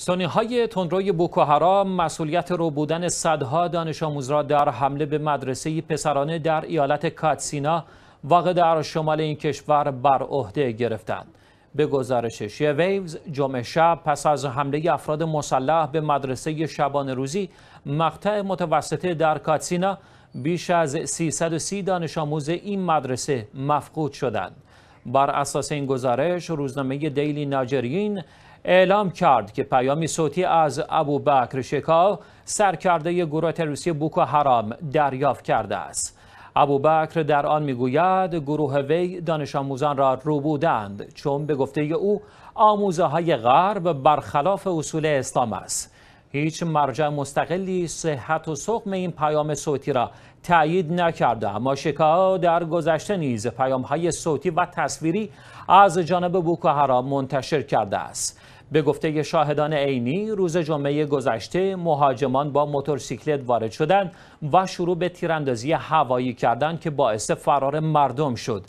سنی های تندروی بوکوهرا مسئولیت رو بودن صدها دانش آموز را در حمله به مدرسه پسرانه در ایالت کاتسینا واقع در شمال این کشور بر عهده گرفتند. به گزارش شیه ویوز جمعه شب پس از حمله افراد مسلح به مدرسه شبان روزی مقطع متوسطه در کاتسینا بیش از 330 دانش آموز این مدرسه مفقود شدند. بر اساس این گزارش روزنامه دیلی ناجرین اعلام کرد که پیامی صوتی از ابو بکر شکاو سرکرده گروه تروریستی بوکو حرام دریافت کرده است ابو بکر در آن میگوید گروه وی دانش آموزان را رو بودند چون به گفته او آموزه های غرب برخلاف اصول اسلام است هیچ مرجع مستقلی صحت و سقم این پیام صوتی را تایید نکرده اما شکا در گذشته نیز پیام های صوتی و تصویری از جانب بوکوهرا منتشر کرده است به گفته شاهدان عینی روز جمعه گذشته مهاجمان با موتورسیکلت وارد شدند و شروع به تیراندازی هوایی کردند که باعث فرار مردم شد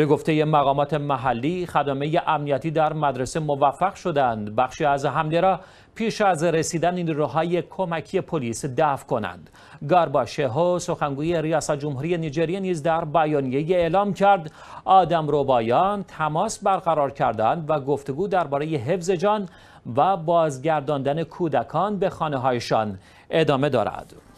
به گفته مقامات محلی خدمه امنیتی در مدرسه موفق شدند بخشی از حمله را پیش از رسیدن این روهای کمکی پلیس دفع کنند گارباشهو سخنگوی ریاست جمهوری نیجریه نیز در بیانیه اعلام کرد آدم روبایان تماس برقرار کردند و گفتگو درباره حفظ جان و بازگرداندن کودکان به خانه هایشان ادامه دارد